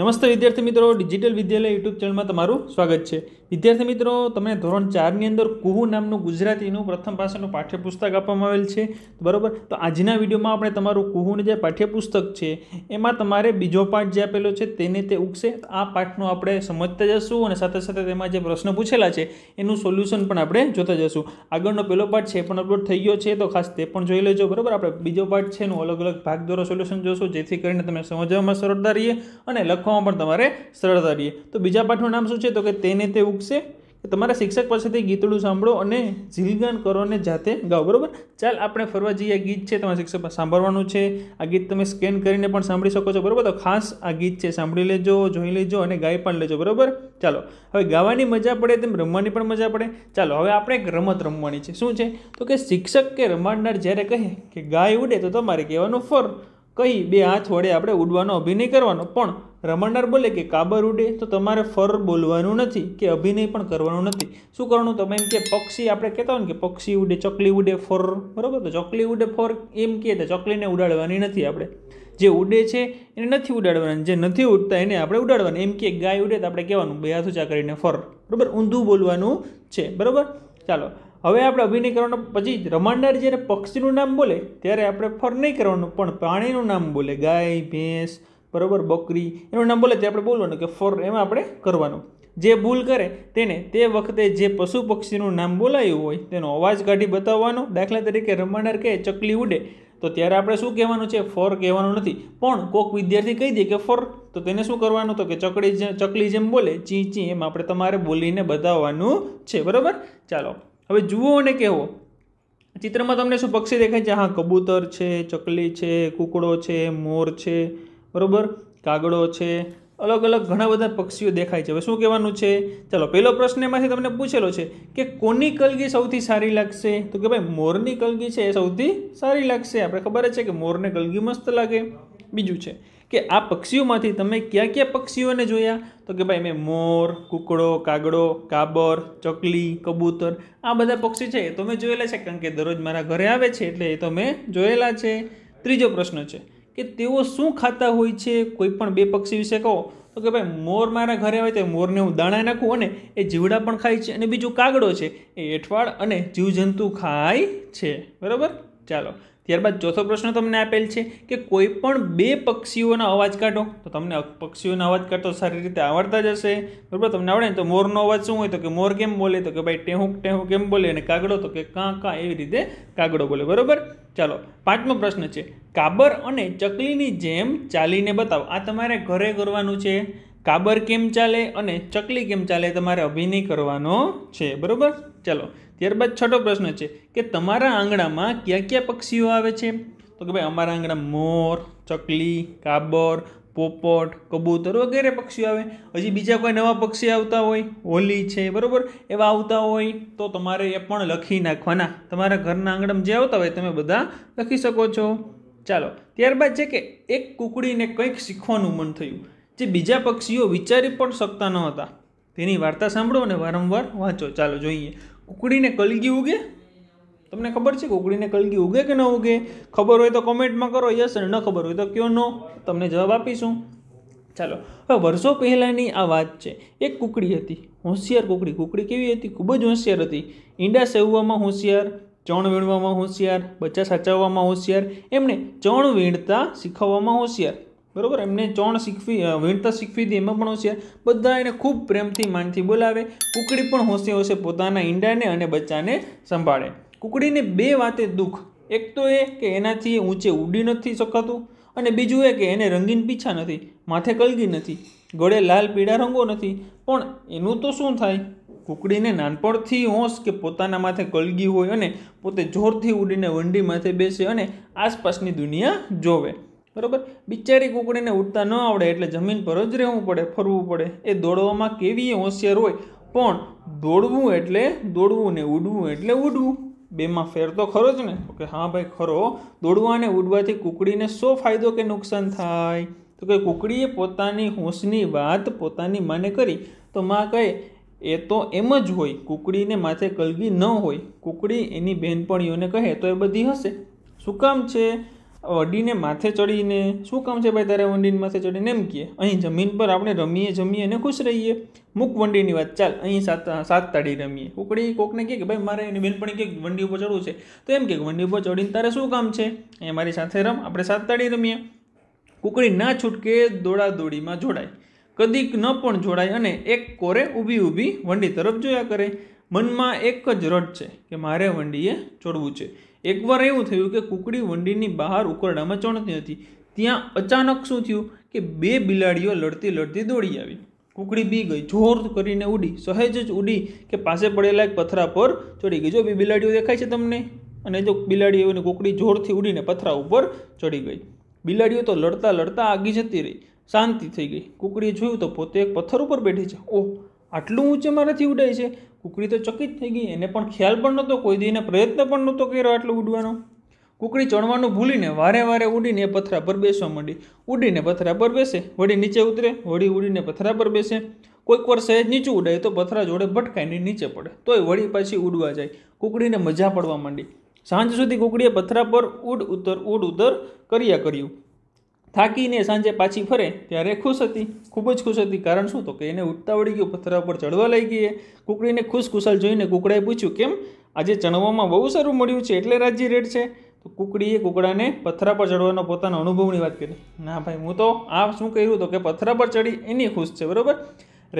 નમસ્તે વિદ્યાર્થી મિત્રો ડિજિટલ વિદ્યાલય યુટ્યુબ ચેનલમાં તમારું સ્વાગત છે વિદ્યાર્થી મિત્રો તમને ધોરણ ચારની અંદર કુહુ નામનું ગુજરાતીનું પ્રથમ ભાષાનું પાઠ્યપુસ્તક આપવામાં આવેલ છે બરાબર તો આજના વિડીયોમાં આપણે તમારું કુહુનું જે પાઠ્યપુસ્તક છે એમાં તમારે બીજો પાઠ જે આપેલો છે તેને તે ઉગશે આ પાઠનું આપણે સમજતા જશું અને સાથે સાથે તેમાં જે પ્રશ્ન પૂછેલા છે એનું સોલ્યુશન પણ આપણે જોતા જશું આગળનો પહેલો પાઠ છે પણ અપલોડ થઈ ગયો છે તો ખાસ તે પણ જોઈ લેજો બરાબર આપણે બીજો પાઠ છે એનું અલગ અલગ ભાગ દ્વારા સોલ્યુશન જોશું જેથી કરીને તમે સમજવામાં સરળતા રહીએ અને લખ લખવામાં પણ તમારે સરળતા રહીએ તો બીજા પાઠનું નામ શું છે તો કે તેને તે ઉગશે તમારા શિક્ષક પાસેથી ગીતડું સાંભળો અને ઝીલગાન કરો અને જાતે ગાઓ બરાબર ચાલ આપણે ફરવા જઈએ આ ગીત છે તમારા શિક્ષક સાંભળવાનું છે આ ગીત તમે સ્કેન કરીને પણ સાંભળી શકો છો બરાબર તો ખાસ આ ગીત છે સાંભળી લેજો જોઈ લેજો અને ગાઈ પણ લેજો બરાબર ચાલો હવે ગાવાની મજા પડે તેમ રમવાની પણ મજા પડે ચાલો હવે આપણે એક રમત રમવાની છે શું છે તો કે શિક્ષક કે રમાડનાર જ્યારે કહે કે ગાય ઉડે તો તમારે કહેવાનું ફર કહી બે હાથ વડે આપણે ઉડવાનો અભિનય કરવાનો પણ રમણદાર બોલે કે કાબર ઉડે તો તમારે ફર બોલવાનું નથી કે અભિનય પણ કરવાનો નથી શું કરવાનું તમે એમ કે પક્ષી આપણે કહેતા હોય ને કે પક્ષી ઉડે ચકલી ઉડે ફર બરાબર તો ચકલી ઉડે ફર એમ કહે તો ચકલીને ઉડાડવાની નથી આપણે જે ઉડે છે એને નથી ઉડાડવાની જે નથી ઉડતા એને આપણે ઉડાડવાની એમ કે ગાય ઉડે તો આપણે કહેવાનું બે હાથ ઊંચા કરીને ફર બરાબર ઊંધું બોલવાનું છે બરાબર ચાલો હવે આપણે અભિનય કરવાનો પછી રમાડનાર જ્યારે પક્ષીનું નામ બોલે ત્યારે આપણે ફર નહીં કરવાનું પણ પ્રાણીનું નામ બોલે ગાય ભેંસ બરાબર બકરી એનું નામ બોલે તે આપણે બોલવાનું કે ફોર એમાં આપણે કરવાનું જે ભૂલ કરે તેને તે વખતે જે પશુ પક્ષીનું નામ બોલાયું હોય તેનો અવાજ કાઢી બતાવવાનો દાખલા તરીકે રમાનાર કે ચકલી ઉડે તો ત્યારે આપણે શું કહેવાનું છે ફોર કહેવાનું નથી પણ કોક વિદ્યાર્થી કહી દે કે ફોર તો તેને શું કરવાનું તો કે ચકડી ચકલી જેમ બોલે ચી ચી એમ આપણે તમારે બોલીને બતાવવાનું છે બરાબર ચાલો હવે જુઓ અને કહેવો ચિત્રમાં તમને શું પક્ષી દેખાય છે હા કબૂતર છે ચકલી છે કૂકડો છે મોર છે બરાબર કાગડો છે અલગ અલગ ઘણા બધા પક્ષીઓ દેખાય છે હવે શું કહેવાનું છે ચાલો પહેલો પ્રશ્ન એમાંથી તમને પૂછેલો છે કે કોની કલગી સૌથી સારી લાગશે તો કે ભાઈ મોરની કલગી છે એ સૌથી સારી લાગશે આપણે ખબર છે કે મોરને કલગી મસ્ત લાગે બીજું છે કે આ પક્ષીઓમાંથી તમે ક્યાં કયા પક્ષીઓને જોયા તો કે ભાઈ મેં મોર કુકડો કાગડો કાબર ચકલી કબૂતર આ બધા પક્ષી છે એ તો મેં જોયેલા છે કારણ કે દરરોજ મારા ઘરે આવે છે એટલે એ તો મેં જોયેલા છે ત્રીજો પ્રશ્ન છે કે તેઓ શું ખાતા હોય છે કોઈ પણ બે પક્ષી વિશે કહો તો કે ભાઈ મોર મારા ઘરે આવે તો મોરને હું દાણા નાખું અને એ જીવડા પણ ખાય છે અને બીજું કાગડો છે એ એઠવાડ અને જીવજંતુ ખાય છે બરાબર ચાલો ત્યારબાદ ચોથો પ્રશ્ન તમને આપેલ છે કે કોઈ પણ બે પક્ષીઓના અવાજ કાઢો તો તમને પક્ષીઓના અવાજ કાઢો સારી રીતે આવડતા જ હશે બરાબર તમને આવડે ને તો મોરનો અવાજ શું હોય તો કે મોર કેમ બોલે તો કે ભાઈ ટેહુંક ટેહુંક કેમ બોલે અને કાગડો તો કે કાં કાં એવી રીતે કાગડો બોલે બરાબર ચાલો પાંચમો પ્રશ્ન છે કાબર અને ચકલીની જેમ ચાલીને બતાવો આ તમારે ઘરે કરવાનું છે કાબર કેમ ચાલે અને ચકલી કેમ ચાલે તમારે અભિનય કરવાનો છે બરાબર ચાલો ત્યારબાદ છઠ્ઠો પ્રશ્ન છે કે તમારા આંગણામાં કયા કયા પક્ષીઓ આવે છે તો કે ભાઈ અમારા આંગણા મોર ચકલી કાબર પોપટ કબૂતર વગેરે પક્ષીઓ આવે હજી બીજા કોઈ નવા પક્ષી આવતા હોય હોલી છે બરાબર એવા આવતા હોય તો તમારે એ પણ લખી નાખવાના તમારા ઘરના આંગણામાં જે આવતા હોય તમે બધા લખી શકો છો ચાલો ત્યારબાદ છે કે એક કુકડીને કંઈક શીખવાનું મન થયું જે બીજા પક્ષીઓ વિચારી પણ શકતા ન હતા તેની વાર્તા સાંભળો અને વારંવાર વાંચો ચાલો જોઈએ કુકડીને કલગી ઉગે તમને ખબર છે કુકડીને કલગી ઉગે કે ન ઉગે ખબર હોય તો કોમેન્ટમાં કરો યસ અને ન ખબર હોય તો કયો નો તમને જવાબ આપીશું ચાલો હવે વર્ષો પહેલાંની આ વાત છે એક કુકડી હતી હોશિયાર કુકડી કુકડી કેવી હતી ખૂબ જ હોશિયાર હતી ઈંડા સેવવામાં હોશિયાર ચણ વીણવામાં હોશિયાર બચ્ચા સાચવવામાં હોશિયાર એમણે ચણ વીણતા શીખવવામાં હોશિયાર બરાબર એમને ચણ શીખવી વીણતા શીખવી દે એમાં પણ હોશિયાર બધા એને ખૂબ પ્રેમથી માનથી બોલાવે કુકડી પણ હોશે હોશે પોતાના ઈંડાને અને બચ્ચાને સંભાળે કુકડીને બે વાતે દુઃખ એક તો એ કે એનાથી ઊંચે ઉડી નથી શકાતું અને બીજું એ કે એને રંગીન પીછા નથી માથે કલગી નથી ગળે લાલ પીળા રંગો નથી પણ એનું તો શું થાય કુકડીને નાનપણથી હોશ કે પોતાના માથે કલગી હોય અને પોતે જોરથી ઉડીને વંડી માથે બેસે અને આસપાસની દુનિયા જોવે બરાબર બિચારી કુકડીને ઉડતા ન આવડે એટલે જમીન પર જ રહેવું પડે ફરવું પડે એ દોડવામાં કેવી હોશિયાર હોય પણ દોડવું એટલે દોડવું ને ઉડવું એટલે ઉડવું બેમાં ફેર તો ખરો જ ને કે હા ભાઈ ખરો દોડવા અને ઉડવાથી કુકડીને શો ફાયદો કે નુકસાન થાય તો કે કુકડીએ પોતાની હોંશની વાત પોતાની માને કરી તો માં કહે એ તો એમ જ હોય કુકડીને માથે કલગી ન હોય કુકડી એની બહેનપણીઓને કહે તો એ બધી હશે શું કામ છે અડીને માથે ચડીને શું કામ છે ભાઈ તારે વંડીને માથે ચડીને એમ કહીએ અહીં જમીન પર આપણે રમીએ જમીએ અને ખુશ રહીએ મૂક વંડીની વાત ચાલ અહીં સાત સાત તાળી રમીએ ઉકળી કોકને કહે કે ભાઈ મારે એની બેનપણી કે વંડી ઉપર ચડવું છે તો એમ કે વંડી ઉપર ચડીને તારે શું કામ છે એ મારી સાથે રમ આપણે સાત તાળી રમીએ કુકડી ના છૂટકે દોડાદોડીમાં જોડાય કદીક ન પણ જોડાય અને એક કોરે ઊભી ઊભી વંડી તરફ જોયા કરે મનમાં એક જ રટ છે કે મારે વંડીએ ચડવું છે એકવાર એવું થયું કે કુકડી વંડીની બહાર ઉકરડામાં ચણતી હતી ત્યાં અચાનક શું થયું કે બે બિલાડીઓ લડતી લડતી દોડી આવી કુકડી બી ગઈ જોર કરીને ઉડી સહેજ જ ઉડી કે પાસે પડેલા એક પથરા પર ચડી ગઈ જો બે બિલાડીઓ દેખાય છે તમને અને જો બિલાડીઓ અને કુકડી જોરથી ઉડીને પથરા ઉપર ચડી ગઈ બિલાડીઓ તો લડતા લડતા આગી જતી રહી શાંતિ થઈ ગઈ કુકડીએ જોયું તો પોતે એક પથ્થર ઉપર બેઠી છે ઓહ આટલું ઊંચે મારાથી ઉડાય છે કુકડી તો ચકિત થઈ ગઈ એને પણ ખ્યાલ પણ નહોતો કોઈ દી પ્રયત્ન પણ નહોતો કર્યો આટલું ઉડવાનો કુકડી ચણવાનું ભૂલીને વારે વારે ઉડીને પથરા પર બેસવા માંડી ઉડીને પથરા પર બેસે વળી નીચે ઉતરે વળી ઉડીને પથરા પર બેસે કોઈક વાર સહેજ નીચે ઉડાય તો પથરા જોડે ભટકાઈને નીચે પડે તોય વળી પાછી ઉડવા જાય કુકડીને મજા પડવા માંડી સાંજ સુધી કુકડીએ પથરા પર ઉડ ઉતર ઉડ ઉતર કર્યા કર્યું થાકીને સાંજે પાછી ફરે ત્યારે ખુશ હતી ખૂબ જ ખુશ હતી કારણ શું તો કે એને ઉતાવળી ગયું પથરા ઉપર ચડવા લાગી ગઈ કુકડીને ખુશાલ જોઈને કુકડાએ પૂછ્યું કેમ આજે ચણવામાં બહુ સારું મળ્યું છે એટલે રાજ્ય રેડ છે તો કુકડીએ કુકડાને પથરા પર ચડવાનો પોતાના અનુભવની વાત કરી ના ભાઈ હું તો આ શું કર્યું તો કે પથ્થરા પર ચડી એની ખુશ છે બરાબર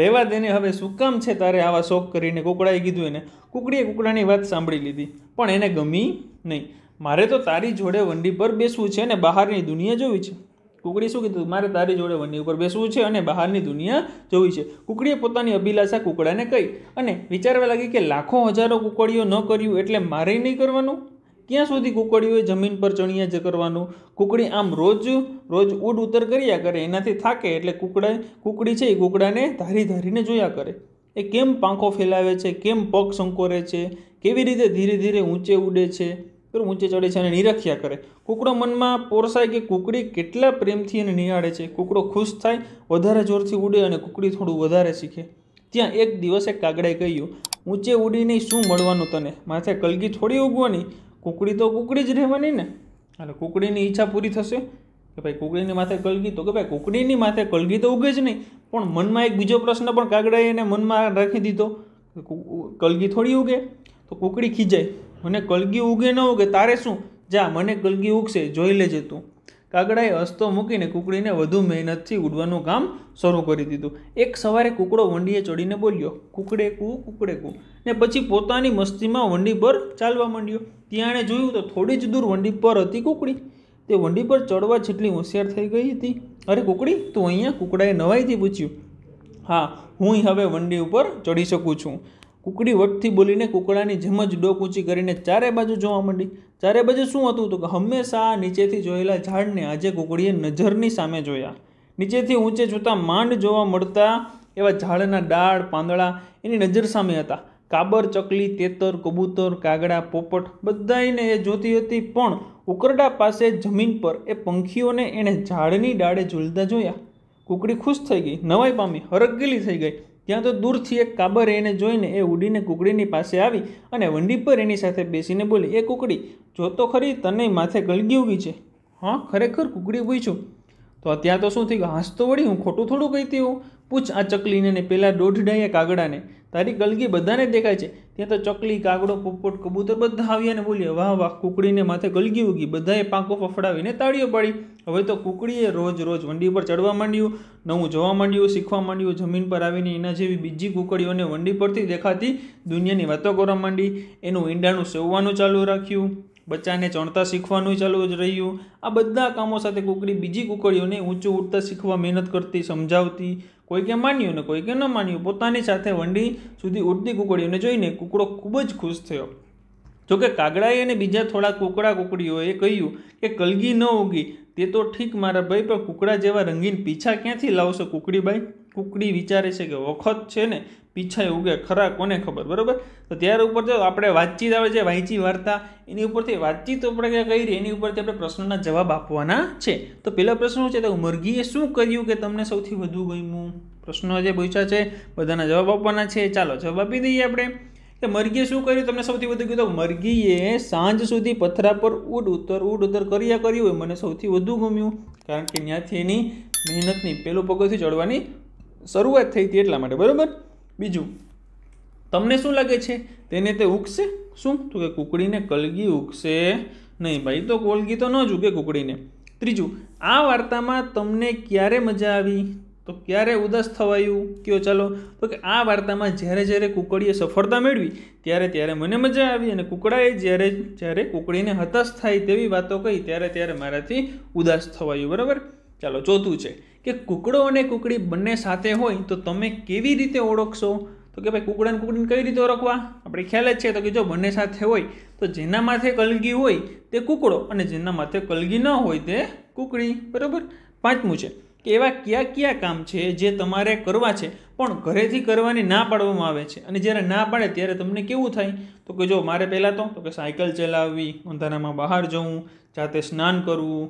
રહેવા દેને હવે શું કામ છે તારે આવા શોખ કરીને કુકડાએ કીધું એને કુકડીએ કુકડાની વાત સાંભળી લીધી પણ એને ગમી નહીં મારે તો તારી જોડે વંડી પર બેસવું છે અને બહારની દુનિયા જોવી છે કુકડી શું કીધું મારે તારી જોડે વની ઉપર બેસવું છે અને બહારની દુનિયા જોવી છે કુકડીએ પોતાની અભિલાષા કુકડાને કહી અને વિચારવા લાગી કે લાખો હજારો કુકડીઓ ન કર્યું એટલે મારે નહીં કરવાનું ક્યાં સુધી કુકડીઓએ જમીન પર ચણિયા જ કરવાનું કુકડી આમ રોજ રોજ ઉડ ઉતર કર્યા કરે એનાથી થાકે એટલે કુકડા કુકડી છે એ કુકડાને ધારી ધારીને જોયા કરે એ કેમ પાંખો ફેલાવે છે કેમ પગ સંકોરે છે કેવી રીતે ધીરે ધીરે ઊંચે ઉડે છે બરાબર ઊંચે ચડે છે અને નિરખ્યા કરે કૂકડો મનમાં પોરસાય કે કૂકડી કેટલા પ્રેમથી એને નિહાળે છે કૂકડો ખુશ થાય વધારે જોરથી ઉડે અને કૂકડી થોડું વધારે શીખે ત્યાં એક દિવસે કાગડાએ કહ્યું ઊંચે ઉડીને શું મળવાનું તને માથે કલગી થોડી ઉગવાની કૂકડી તો કૂકડી જ રહેવાની ને એટલે કૂકડીની ઈચ્છા પૂરી થશે કે ભાઈ કૂકડીની માથે કલગી તો કે ભાઈ કૂકડીની માથે કલગી તો ઉગે જ નહીં પણ મનમાં એક બીજો પ્રશ્ન પણ કાગડાએ એને મનમાં રાખી દીધો કલગી થોડી ઉગે તો કૂકડી ખીજાય મને કલગી ઉગે ન ઉગે તારે શું જા મને કલગી ઉગશે જોઈ લેજે તું કાગડાએ હસતો મૂકીને કુકડીને વધુ મહેનતથી ઉડવાનું કામ શરૂ કરી દીધું એક સવારે કુકડો વંડીએ ચડીને બોલ્યો કુકડે કુ કુકડે કુ ને પછી પોતાની મસ્તીમાં વંડી પર ચાલવા માંડ્યો ત્યાં જોયું તો થોડી જ દૂર વંડી પર હતી કુકડી તે વંડી પર ચડવા જેટલી હોશિયાર થઈ ગઈ હતી અરે કુકડી તું અહીંયા કુકડાએ નવાઈથી પૂછ્યું હા હું હવે વંડી ઉપર ચડી શકું છું કુકડી વટથી બોલીને કુકડાની જેમ જ ડોક ઊંચી કરીને ચારે બાજુ જોવા માંડી ચારે બાજુ શું હતું તો કે હંમેશા નીચેથી જોયેલા ઝાડને આજે કુકડીએ નજરની સામે જોયા નીચેથી ઊંચે જોતાં માંડ જોવા મળતા એવા ઝાડના ડાળ પાંદડા એની નજર સામે હતા કાબર ચકલી તેતર કબૂતર કાગડા પોપટ બધાઈને એ જોતી હતી પણ ઉકરડા પાસે જમીન પર એ પંખીઓને એણે ઝાડની ડાળે ઝૂલતા જોયા કુકડી ખુશ થઈ ગઈ નવાઈ પામી હરખ થઈ ગઈ ત્યાં તો દૂરથી એક કાબર એને જોઈને એ ઉડીને કુકડીની પાસે આવી અને વંડી પર એની સાથે બેસીને બોલી એ કુકડી જો તો ખરી તને માથે ગળગી ઉગી છે હા ખરેખર કુકડી ઉભી છું તો ત્યાં તો શું થયું હાંસ તો વળી હું ખોટું થોડું કહીતી હું પૂછ આ ચકલીને ને પેલા દોઢ ડાયા કાગડાને તારી ગલગી બધાને દેખાય છે ત્યાં તો ચકલી કાગડો પોપટ કબૂતર બધા આવ્યા ને બોલ્યા વાહ વાહ કુકડીને માથે ગલગી ઉગી બધાએ પાંખો ફફડાવીને તાળીઓ પાડી હવે તો કુકડીએ રોજ રોજ વંડી પર ચડવા માંડ્યું નવું જોવા માંડ્યું શીખવા માંડ્યું જમીન પર આવીને એના જેવી બીજી કુકડીઓને વંડી પરથી દેખાતી દુનિયાની વાતો કરવા માંડી એનું ઈંડાનું સેવવાનું ચાલુ રાખ્યું બચ્ચાને ચણતા શીખવાનું ચાલુ જ રહ્યું આ બધા કામો સાથે કુકડી બીજી કુકડીઓને ઊંચું ઉડતા શીખવા મહેનત કરતી સમજાવતી કોઈકે માન્યું ને કોઈકે ન માન્યું પોતાની સાથે વંડી સુધી ઉડતી કુકડીઓને જોઈને કુકડો ખૂબ જ ખુશ થયો જોકે કાગડાએ અને બીજા થોડા કુકડા કુકડીઓએ કહ્યું કે કલગી ન ઉગી તે તો ઠીક મારા ભાઈ પણ કુકડા જેવા રંગીન પીછા ક્યાંથી લાવશો કુકડીબાઈ કુકડી વિચારે છે કે વખત છે ને પીછા ઉગે ખરા કોને ખબર બરાબર તો ત્યાર ઉપર તો આપણે વાતચીત આવે છે વાંચી વાર્તા એની ઉપરથી વાતચીત આપણે ક્યાં કરી એની ઉપરથી આપણે પ્રશ્નોના જવાબ આપવાના છે તો પહેલો પ્રશ્ન છે તો મરઘીએ શું કર્યું કે તમને સૌથી વધુ ગમ્યું પ્રશ્નો જે પૂછ્યા છે બધાના જવાબ આપવાના છે ચાલો જવાબ આપી દઈએ આપણે તે મરઘીએ શું કર્યું તમને સૌથી વધુ કીધું મરઘીએ સાંજ સુધી પથરા પર ઉડ ઉતર ઉડ ઉતર કર્યા કર્યું હોય મને સૌથી વધુ ગમ્યું કારણ કે ત્યાંથી એની મહેનતની પેલું પગથી ચડવાની શરૂઆત થઈ હતી એટલા માટે બરાબર બીજું તમને શું લાગે છે તેને તે ઉગશે શું તો કે કુકડીને કલગી ઉગશે નહીં ભાઈ તો કોલગી તો ન જ ઉગે કુકડીને ત્રીજું આ વાર્તામાં તમને ક્યારે મજા આવી તો ક્યારે ઉદાસ થવાયું કયો ચાલો તો કે આ વાર્તામાં જ્યારે જ્યારે કુકડીએ સફળતા મેળવી ત્યારે ત્યારે મને મજા આવી અને કુકડાએ જ્યારે જ્યારે કુકડીને હતાશ થાય તેવી વાતો કહી ત્યારે ત્યારે મારાથી ઉદાસ થવાયું બરાબર ચાલો ચોથું છે કે કુકડો અને કુકડી બંને સાથે હોય તો તમે કેવી રીતે ઓળખશો તો કે ભાઈ કુકડાને કુકડીને કઈ રીતે ઓળખવા આપણે ખ્યાલ જ છે તો કે જો બંને સાથે હોય તો જેના માથે કલગી હોય તે કુકડો અને જેના માથે કલગી ન હોય તે કુકડી બરાબર પાંચમું છે કે એવા કયા કયા કામ છે જે તમારે કરવા છે પણ ઘરેથી કરવાની ના પાડવામાં આવે છે અને જ્યારે ના પાડે ત્યારે તમને કેવું થાય તો કે જો મારે પહેલાં તો કે સાયકલ ચલાવવી અંધારામાં બહાર જવું જાતે સ્નાન કરવું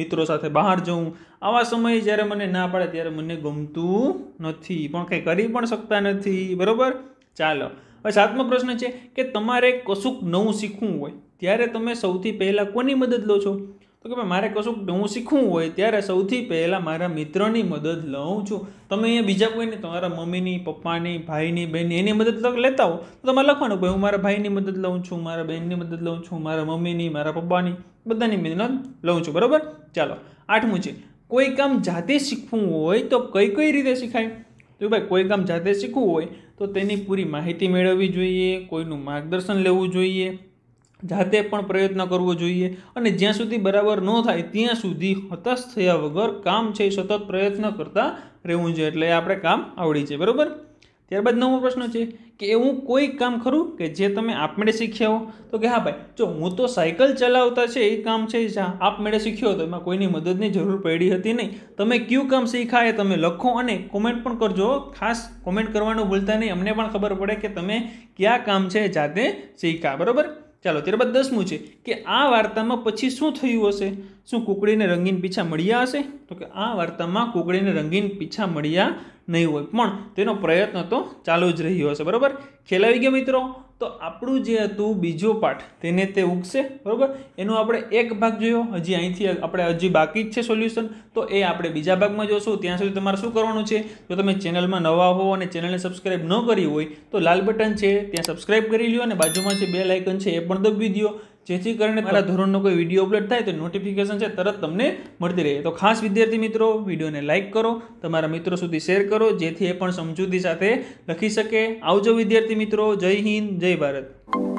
મિત્રો સાથે બહાર જવું આવા સમયે જ્યારે મને ના પાડે ત્યારે મને ગમતું નથી પણ કંઈ કરી પણ શકતા નથી બરાબર ચાલો હવે સાતમો પ્રશ્ન છે કે તમારે કશુંક નવું શીખવું હોય ત્યારે તમે સૌથી પહેલાં કોની મદદ લો છો તો કે ભાઈ મારે કશુંક હું શીખવું હોય ત્યારે સૌથી પહેલાં મારા મિત્રની મદદ લઉં છું તમે અહીંયા બીજા કોઈને તમારા મમ્મીની પપ્પાની ભાઈની બહેનની એની મદદ લેતા હો તો તમારે લખવાનું ભાઈ હું મારા ભાઈની મદદ લઉં છું મારા બહેનની મદદ લઉં છું મારા મમ્મીની મારા પપ્પાની બધાની મદદ લઉં છું બરાબર ચાલો આઠમું છે કોઈ કામ જાતે શીખવું હોય તો કઈ કઈ રીતે શીખાય તો ભાઈ કોઈ કામ જાતે શીખવું હોય તો તેની પૂરી માહિતી મેળવવી જોઈએ કોઈનું માર્ગદર્શન લેવું જોઈએ જાતે પણ પ્રયત્ન કરવો જોઈએ અને જ્યાં સુધી બરાબર ન થાય ત્યાં સુધી હતાશ થયા વગર કામ છે સતત પ્રયત્ન કરતા રહેવું જોઈએ એટલે આપણે કામ આવડી છે બરાબર ત્યારબાદ નવો પ્રશ્ન છે કે એવું કોઈ કામ ખરું કે જે તમે આપમેળે શીખ્યા હો તો કે હા ભાઈ જો હું તો સાયકલ ચલાવતા છે એ કામ છે આપમેળે શીખ્યો હતો એમાં કોઈની મદદની જરૂર પડી હતી નહીં તમે કયું કામ શીખ્યા એ તમે લખો અને કોમેન્ટ પણ કરજો ખાસ કોમેન્ટ કરવાનું ભૂલતા નહીં અમને પણ ખબર પડે કે તમે કયા કામ છે જાતે શીખ્યા બરાબર ચાલો ત્યારબાદ દસમું છે કે આ વાર્તામાં પછી શું થયું હશે શું કૂકડીને રંગીન પીછા મળ્યા હશે તો કે આ વાર્તામાં કૂકડીને રંગીન પીછા મળ્યા નહીં હોય પણ તેનો પ્રયત્ન તો ચાલુ જ રહ્યો હશે બરાબર ખેલાવી ગયા મિત્રો તો આપણું જે હતું બીજો પાઠ તેને તે ઉગશે બરાબર એનો આપણે એક ભાગ જોયો હજી અહીંથી આપણે હજી બાકી જ છે સોલ્યુશન તો એ આપણે બીજા ભાગમાં જોશું ત્યાં સુધી તમારે શું કરવાનું છે જો તમે ચેનલમાં નવા હો અને ચેનલને સબસ્ક્રાઈબ ન કરી હોય તો લાલ બટન છે ત્યાં સબસ્ક્રાઈબ કરી લ્યો અને બાજુમાં જે બે લાઇકન છે એ પણ દબાવી દો જેથી કરીને તમારા ધોરણનો કોઈ વિડીયો અપલોડ થાય તો નોટિફિકેશન છે તરત તમને મળતી રહે તો ખાસ વિદ્યાર્થી મિત્રો વિડીયોને લાઇક કરો તમારા મિત્રો સુધી શેર કરો જેથી એ પણ સમજૂતી સાથે લખી શકે આવજો વિદ્યાર્થી મિત્રો જય હિન્દ જય ભારત